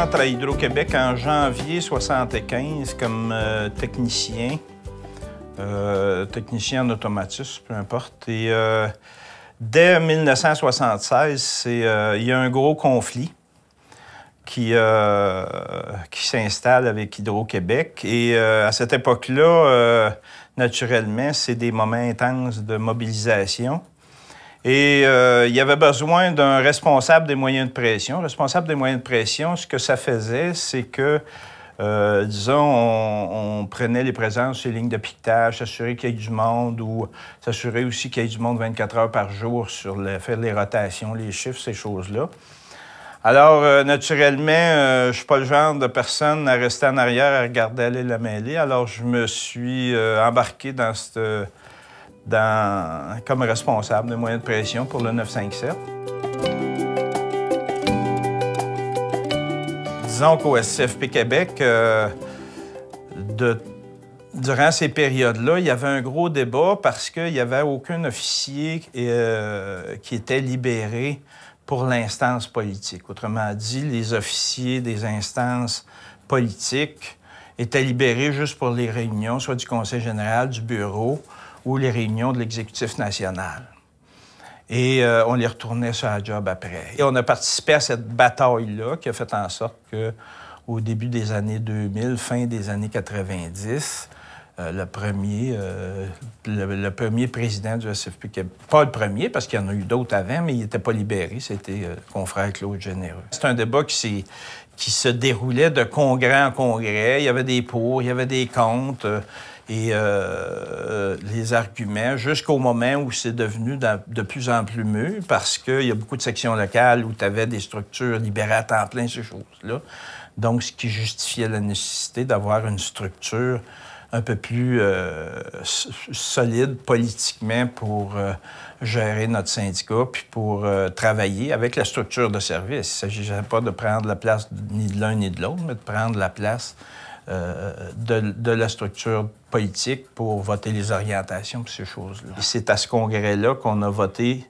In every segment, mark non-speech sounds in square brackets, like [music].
rentre à Hydro-Québec en janvier 1975 comme euh, technicien, euh, technicien en automatisme, peu importe. Et euh, dès 1976, il y a un gros conflit qui, qui s'installe avec Hydro-Québec. Et à cette époque-là, naturellement, c'est des moments intenses de mobilisation. Et euh, il y avait besoin d'un responsable des moyens de pression. Responsable des moyens de pression, ce que ça faisait, c'est que, euh, disons, on, prenait les présences sur les lignes de piquetage, s'assurer qu'il y ait du monde ou s'assurer aussi qu'il y ait du monde 24 heures par jour sur le, faire les rotations, les chiffres, ces choses-là. Alors, euh, naturellement, je suis pas le genre de personne à rester en arrière à regarder aller la mêlée. Alors, je me suis embarqué dans cette comme responsable de moyens de pression pour le 957. Disons qu'au SCFP Québec, euh, durant ces périodes-là, il y avait un gros débat parce qu'il n'y avait aucun officier euh, qui était libéré pour l'instance politique. Autrement dit, les officiers des instances politiques étaient libérés juste pour les réunions, soit du Conseil général, du bureau, ou les réunions de l'exécutif national. Et euh, on les retournait sur la job après. Et on a participé à cette bataille-là qui a fait en sorte que, au début des années 2000, fin des années 90, euh, le, premier, euh, le, premier président du SFP, pas le premier parce qu'il y en a eu d'autres avant, mais il n'était pas libéré, c'était confrère Claude Généreux. C'est un débat qui qui se déroulait de congrès en congrès. Il y avait des pour, il y avait des contre et euh, euh, les arguments jusqu'au moment où c'est devenu de plus en plus mûr parce qu'il y a beaucoup de sections locales où tu avais des structures libérées à temps plein, ces choses-là. Donc, ce qui justifiait la nécessité d'avoir une structure un peu plus euh, solide politiquement pour gérer notre syndicat, puis pour travailler avec la structure de service. Il ne s'agissait pas de prendre la place ni de l'un ni de l'autre, mais de prendre la place euh, de, la structure politique pour voter les orientations et ces choses-là. C'est à ce congrès-là qu'on a voté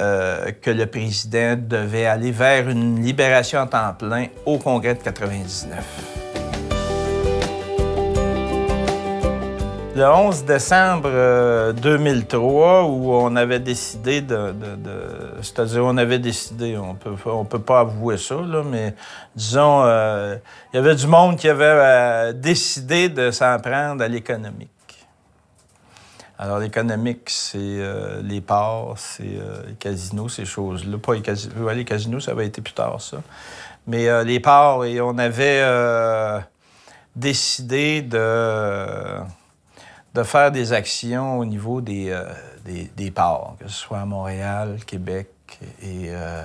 euh, que le président devait aller vers une libération en temps plein au congrès de 99. le 11 décembre 2003 euh, où on avait décidé de, c'est-à-dire on avait décidé, on peut on peut pas avouer ça là, mais disons euh, il y avait du monde qui avait euh, décidé de s'en prendre à l'économique. Alors, l'économique, c'est les parts, c'est les casinos, ces choses-là. Pas les casinos. ça avait été plus tard, ça. Mais les parts, et on avait décidé de de faire des actions au niveau euh, des, ports, que ce soit à Montréal, Québec, et, euh,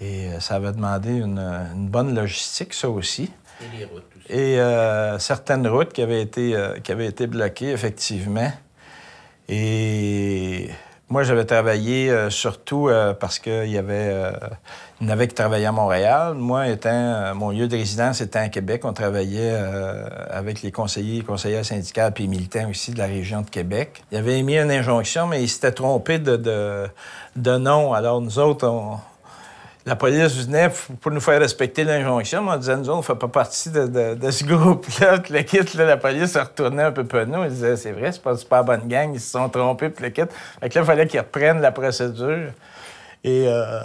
et euh, ça va demander une, bonne logistique, ça aussi. Et les routes aussi. Et certaines routes qui avaient été, qui avaient été bloquées, effectivement. Et moi, j'avais travaillé euh, surtout euh, parce qu'il y avait. Euh, n'avait que travailler à Montréal. Moi, étant, mon lieu de résidence était à Québec. On travaillait avec les conseillers, les conseillères syndicales puis militants aussi de la région de Québec. Il avait émis une injonction, mais il s'était trompé de, de, de nom. Alors, nous autres, on, la police venait pour nous faire respecter l'injonction, mais on disait, nous, on ne fait pas partie de, ce groupe-là. Le kit, la police se retournait un peu peu nous. Ils disaient, c'est vrai, c'est pas, une bonne gang, ils se sont trompés, puis le kit. Fait que là, il fallait qu'ils reprennent la procédure. Et euh,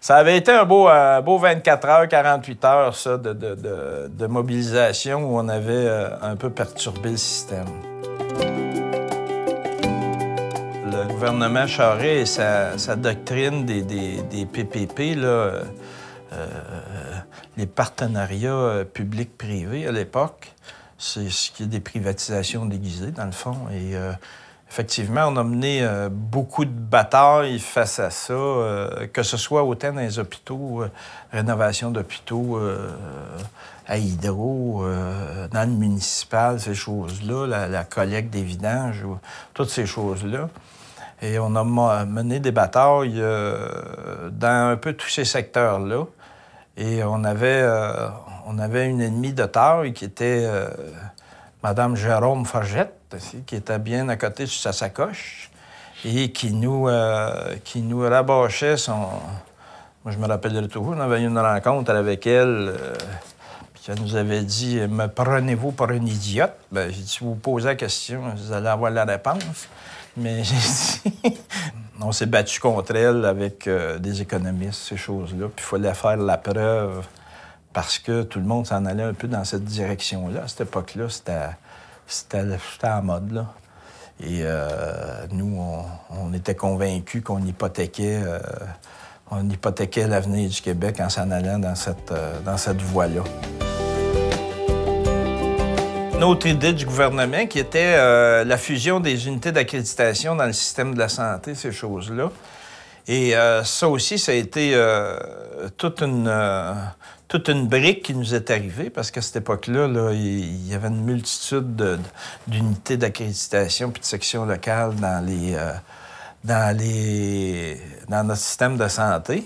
ça avait été un beau, euh, beau 24 heures, 48 heures, ça, de, mobilisation où on avait euh, un peu perturbé le système. gouvernement Charest et sa, doctrine des, PPP, euh, euh, les partenariats euh, publics-privés à l'époque, c'est ce qui est des privatisations déguisées, dans le fond. Et effectivement, on a mené beaucoup de batailles face à ça, que ce soit autant dans les hôpitaux, rénovation d'hôpitaux à Hydro, dans le municipal, ces choses-là, la, collecte des vidanges, toutes ces choses-là. Et on a mené des batailles euh, dans un peu tous ces secteurs-là. Et on avait, euh, on avait une ennemie de taille qui était euh, Madame Jérôme Forgette, qui était bien à côté de sa sacoche et qui nous, qui nous rabâchait son... Moi, je me rappelle de tout. On avait eu une rencontre avec elle elle nous avait dit Me prenez-vous pour un idiote ben, J'ai dit Si vous posez la question, vous allez avoir la réponse. Mais j'ai [laughs] dit On s'est battu contre elle avec euh, des économistes, ces choses-là. Puis il fallait faire la preuve parce que tout le monde s'en allait un peu dans cette direction-là. À cette époque-là, c'était en mode. Là. Et euh, nous, on, était convaincus qu'on hypothéquait. Euh, on hypothéquait l'avenir du Québec en s'en allant dans cette voie-là une autre idée du gouvernement qui était euh, la fusion des unités d'accréditation dans le système de la santé, ces choses-là. Et euh, ça aussi, ça a été euh, toute une brique qui nous est arrivée, parce qu'à cette époque-là, il y avait une multitude d'unités d'accréditation puis de sections locales dans, dans notre système de santé.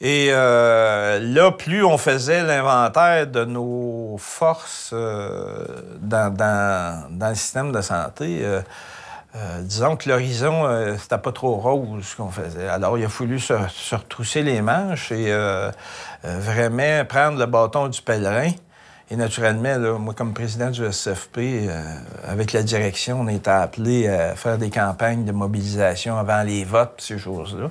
Et euh, là, plus on faisait l'inventaire de nos forces euh, dans, le système de santé, euh, disons que l'horizon, c'était pas trop rose ce qu'on faisait. Alors, il a fallu se, retrousser les manches et vraiment prendre le bâton du pèlerin. Et naturellement, moi, comme président du SFP, avec la direction, on était appelé à faire des campagnes de mobilisation avant les votes, ces choses-là.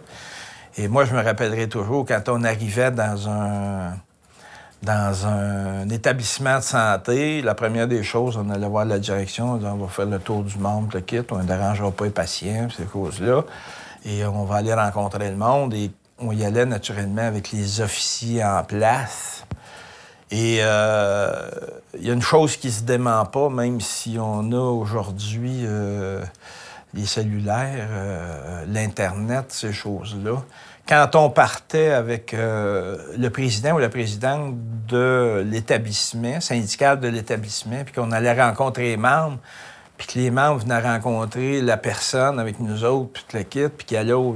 Et moi, je me rappellerai toujours quand on arrivait dans un dans un établissement de santé, la première des choses, on allait voir la direction, on, disait, on va faire le tour du monde, le kit, on ne dérangera pas les patients, ces causes-là. Et on va aller rencontrer le monde. Et on y allait naturellement avec les officiers en place. Et euh, il y a une chose qui ne se dément pas, même si on a aujourd'hui. Euh, les cellulaires, euh, l'Internet, ces choses-là. Quand on partait avec euh, le président ou la présidente de l'établissement, syndical de l'établissement, puis qu'on allait rencontrer les membres, puis que les membres venaient rencontrer la personne avec nous autres, puis le kit, puis qu'il allait au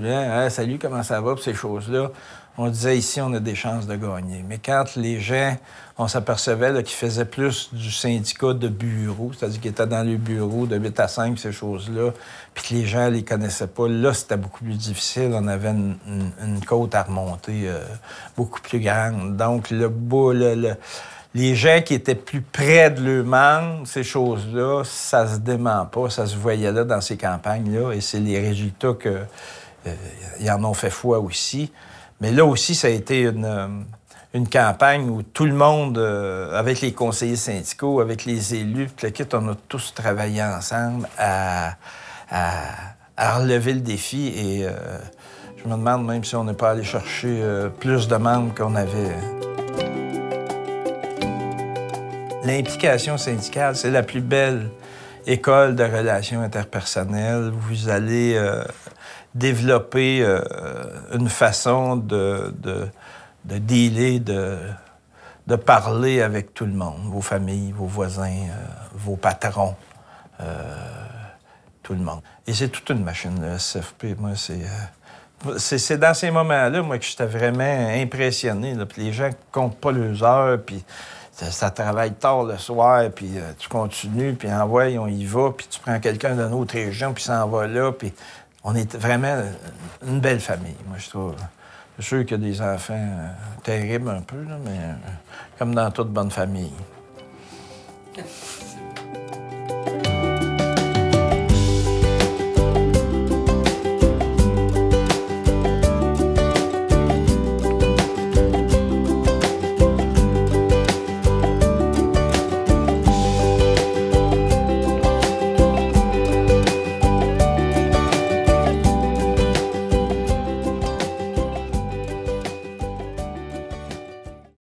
salut, comment ça va, puis ces choses-là, on disait ici, on a des chances de gagner. Mais quand les gens, on s'apercevait qu'ils faisaient plus du syndicat de bureau, c'est-à-dire qu'ils étaient dans le bureau de 8 à 5, ces choses-là, puis que les gens les connaissaient pas, là, c'était beaucoup plus difficile. On avait une, côte à remonter euh, beaucoup plus grande. Donc, le bout, le les gens qui étaient plus près de leurs ces choses-là, ça se dément pas, ça se voyait là dans ces campagnes-là, et c'est les résultats que euh, en ont fait foi aussi. Mais là aussi, ça a été une, euh, campagne où tout le monde, euh, avec les conseillers syndicaux, avec les élus, le kit, on a tous travaillé ensemble à, relever le défi. Et je me demande même si on n'est pas allé chercher plus de membres qu'on avait. L'implication syndicale, c'est la plus belle école de relations interpersonnelles. Vous allez euh, développer euh, une façon de, de, de dealer, de, de, parler avec tout le monde, vos familles, vos voisins, euh, vos patrons, tout le monde. Et c'est toute une machine, le SFP. Moi, c'est... C'est dans ces moments-là, moi, que j'étais vraiment impressionné. les gens comptent pas leurs heures, puis ça, travaille tard le soir, puis euh, tu continues, puis envoie, ah on y va, puis tu prends quelqu'un d'une autre région, puis s'en va là, puis on est vraiment euh, une belle famille, moi, je trouve. C'est sûr qu'il y a des enfants euh, terribles un peu, mais comme dans toute bonne famille. [laughs]